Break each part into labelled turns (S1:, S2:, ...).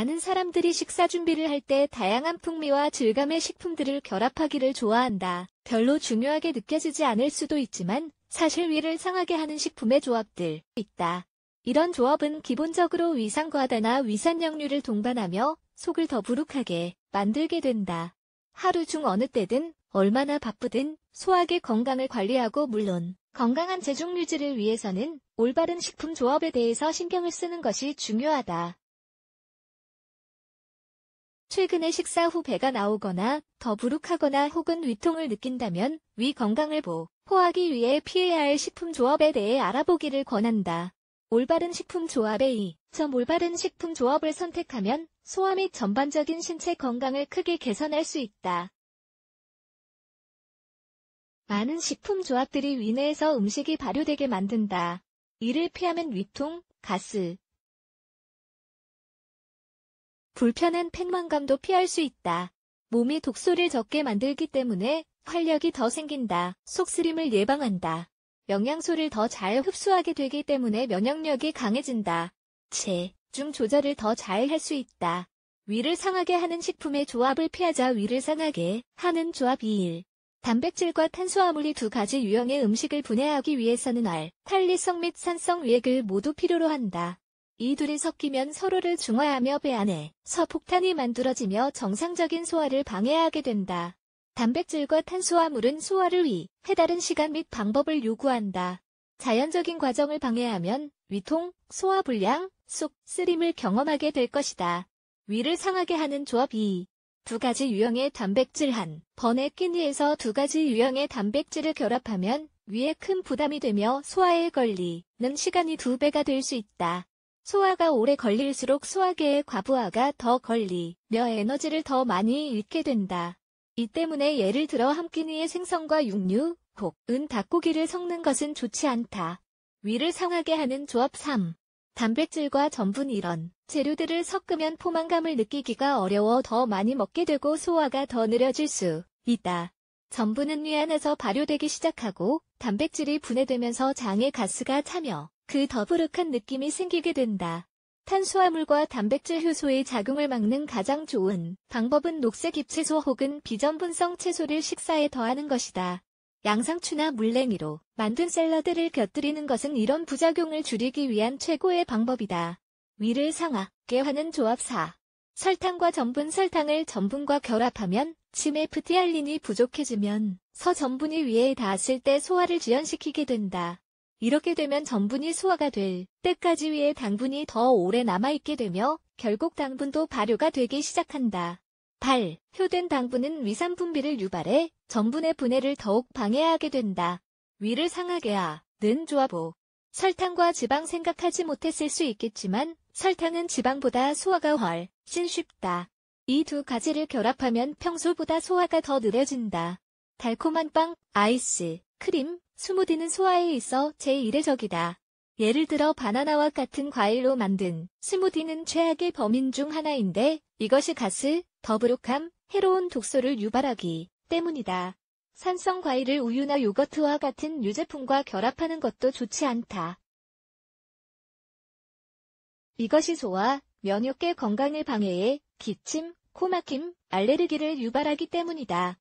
S1: 많은 사람들이 식사 준비를 할 때 다양한 풍미와 질감의 식품들을 결합하기를 좋아한다. 별로 중요하게 느껴지지 않을 수도 있지만 사실 위를 상하게 하는 식품의 조합들 있다. 이런 조합은 기본적으로 위산과다나 위산역류를 동반하며 속을 더 부룩하게 만들게 된다. 하루 중 어느 때든 얼마나 바쁘든 소화의 건강을 관리하고 물론 건강한 재중 유지를 위해서는 올바른 식품 조합에 대해서 신경을 쓰는 것이 중요하다. 최근에 식사 후 배가 나오거나 더부룩하거나 혹은 위통을 느낀다면 위 건강을 보호하기 위해 피해야 할 식품 조합에 대해 알아보기를 권한다. 올바른 식품 조합의 2. 점 올바른 식품 조합을 선택하면 소화 및 전반적인 신체 건강을 크게 개선할 수 있다. 많은 식품 조합들이 위내에서 음식이 발효되게 만든다. 이를 피하면 위통, 가스, 불편한 팽만감도 피할 수 있다. 몸이 독소를 적게 만들기 때문에 활력이 더 생긴다. 속쓰림을 예방한다. 영양소를 더 잘 흡수하게 되기 때문에 면역력이 강해진다. 체중 조절을 더 잘 할 수 있다. 위를 상하게 하는 식품의 조합을 피하자 위를 상하게 하는 조합 2일. 단백질과 탄수화물이 두 가지 유형의 음식을 분해하기 위해서는 알, 탄리성 및 산성 위액을 모두 필요로 한다. 이 둘이 섞이면 서로를 중화하며 배 안에 서폭탄이 만들어지며 정상적인 소화를 방해하게 된다. 단백질과 탄수화물은 소화를 위, 해다른 시간 및 방법을 요구한다. 자연적인 과정을 방해하면 위통, 소화불량, 쑥, 쓰림을 경험하게 될 것이다. 위를 상하게 하는 조합 2. 두 가지 유형의 단백질 한번의 끼니에서 두 가지 유형의 단백질을 결합하면 위에 큰 부담이 되며 소화에 걸리는 시간이 두 배가 될 수 있다. 소화가 오래 걸릴수록 소화계의 과부하가 더 걸리며 에너지를 더 많이 잃게 된다. 이 때문에 예를 들어 함끼니의 생선과 육류, 곡, 은 닭고기를 섞는 것은 좋지 않다. 위를 상하게 하는 조합 3. 단백질과 전분 이런 재료들을 섞으면 포만감을 느끼기가 어려워 더 많이 먹게 되고 소화가 더 느려질 수 있다. 전분은 위 안에서 발효되기 시작하고 단백질이 분해되면서 장의 가스가 차며 그 더부룩한 느낌이 생기게 된다. 탄수화물과 단백질 효소의 작용을 막는 가장 좋은 방법은 녹색 잎채소 혹은 비전분성 채소를 식사에 더하는 것이다. 양상추나 물냉이로 만든 샐러드를 곁들이는 것은 이런 부작용을 줄이기 위한 최고의 방법이다. 위를 상하개화는 조합 사 설탕과 전분 설탕을 전분과 결합하면 치매 프티알린이 부족해지면 서전분이 위에 닿았을 때 소화를 지연시키게 된다. 이렇게 되면 전분이 소화가 될 때까지 위에 당분이 더 오래 남아있게 되며 결국 당분도 발효가 되기 시작한다. 발, 효된 당분은 위산 분비를 유발해 전분의 분해를 더욱 방해하게 된다. 위를 상하게 하는 조합보 설탕과 지방 생각하지 못했을 수 있겠지만 설탕은 지방보다 소화가 훨씬 쉽다. 이 두 가지를 결합하면 평소보다 소화가 더 느려진다. 달콤한 빵, 아이스, 크림, 스무디는 소화에 있어 제1의적이다. 예를 들어 바나나와 같은 과일로 만든 스무디는 최악의 범인 중 하나인데 이것이 가스, 더부룩함, 해로운 독소를 유발하기 때문이다. 산성 과일을 우유나 요거트와 같은 유제품과 결합하는 것도 좋지 않다. 이것이 소화, 면역계 건강을 방해해 기침, 코막힘, 알레르기를 유발하기 때문이다.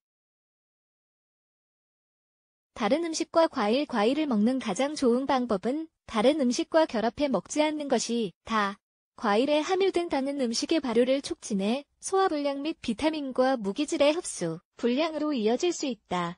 S1: 다른 음식과 과일, 과일을 먹는 가장 좋은 방법은 다른 음식과 결합해 먹지 않는 것이 다. 과일에 함유된 다은 음식의 발효를 촉진해 소화불량 및 비타민과 무기질의 흡수, 불량으로 이어질 수 있다.